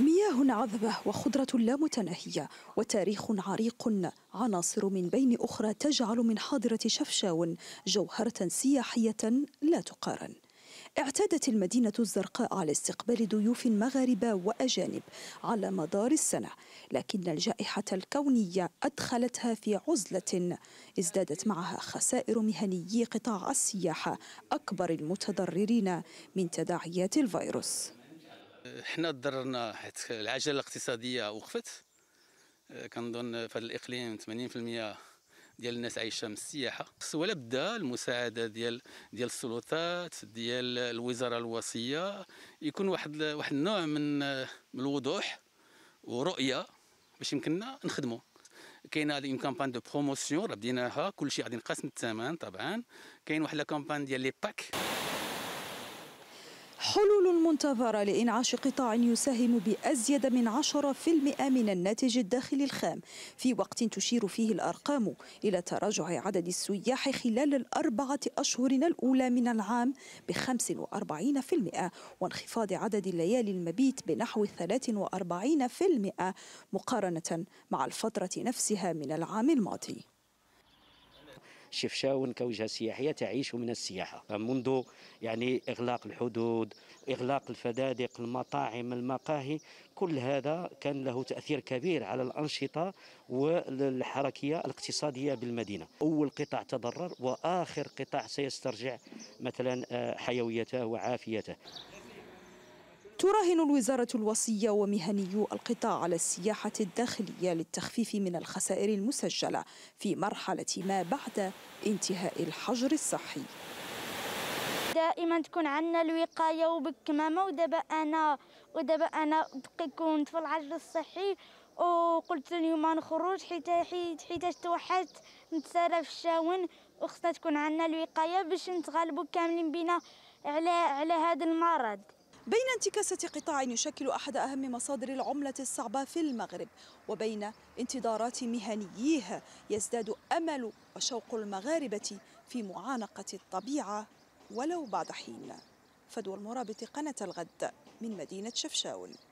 مياه عذبة وخضرة لا متناهية وتاريخ عريق عناصر من بين أخرى تجعل من حاضرة شفشاون جوهرة سياحية لا تقارن اعتادت المدينة الزرقاء على استقبال ضيوف مغاربة وأجانب على مدار السنة لكن الجائحة الكونية أدخلتها في عزلة ازدادت معها خسائر مهنيي قطاع السياحة أكبر المتضررين من تداعيات الفيروس حنا ضررنا حيت العجله الاقتصاديه وقفت آه، كنظن في هذا الاقليم 80% ديال الناس عايشه من السياحه ولا بدا المساعده ديال ديال السلطات ديال الوزاره الوصيه يكون واحد واحد النوع من من الوضوح ورؤيه باش يمكننا نخدموا كاينه اون كامبان دو بروموسيون راه بديناها كلشي غادي نقاسم الثمن طبعا كاين واحد لا كامبان ديال لي باك حلول منتظرة لإنعاش قطاع يساهم بأزيد من 10% من الناتج الداخلي الخام في وقت تشير فيه الأرقام إلى تراجع عدد السياح خلال الأربعة أشهر الأولى من العام ب 45% وانخفاض عدد الليالي المبيت بنحو 43% مقارنة مع الفترة نفسها من العام الماضي شفشاون كوجهة سياحية تعيش من السياحة منذ يعني إغلاق الحدود إغلاق الفنادق المطاعم المقاهي كل هذا كان له تأثير كبير على الأنشطة والحركية الاقتصادية بالمدينة أول قطاع تضرر وآخر قطاع سيسترجع مثلا آه، حيويته وعافيته تراهن الوزارة الوصية ومهنيو القطاع على السياحة الداخلية للتخفيف من الخسائر المسجلة في مرحلة ما بعد انتهاء الحجر الصحي دائما تكون عندنا الوقايه وبكمامه ودابا انا ودابا انا كنت في العجل الصحي وقلت اليوم نخرج حيت حيت حيت توحدت نتسالى في الشاون وخصنا تكون عندنا الوقايه باش نتغلبوا كاملين بينا على على هذا المرض بين انتكاسة قطاع يشكل أحد أهم مصادر العملة الصعبة في المغرب وبين انتظارات مهنييه يزداد أمل وشوق المغاربة في معانقة الطبيعة ولو بعد حين فدوى المرابط قناة الغد من مدينة شفشاون